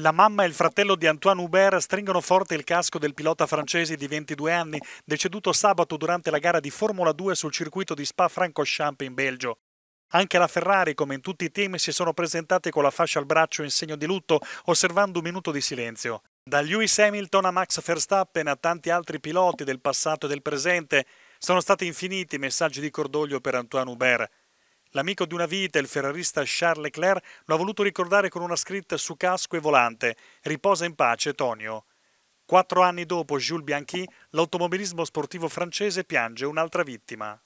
La mamma e il fratello di Antoine Hubert stringono forte il casco del pilota francese di 22 anni, deceduto sabato durante la gara di Formula 2 sul circuito di Spa-Francorchamps in Belgio. Anche la Ferrari, come in tutti i team, si sono presentate con la fascia al braccio in segno di lutto, osservando un minuto di silenzio. Da Lewis Hamilton a Max Verstappen a tanti altri piloti del passato e del presente, sono stati infiniti i messaggi di cordoglio per Antoine Hubert. L'amico di una vita, il ferrarista Charles Leclerc, lo ha voluto ricordare con una scritta su casco e volante. Riposa in pace, Tonio. Quattro anni dopo Jules Bianchi, l'automobilismo sportivo francese piange un'altra vittima.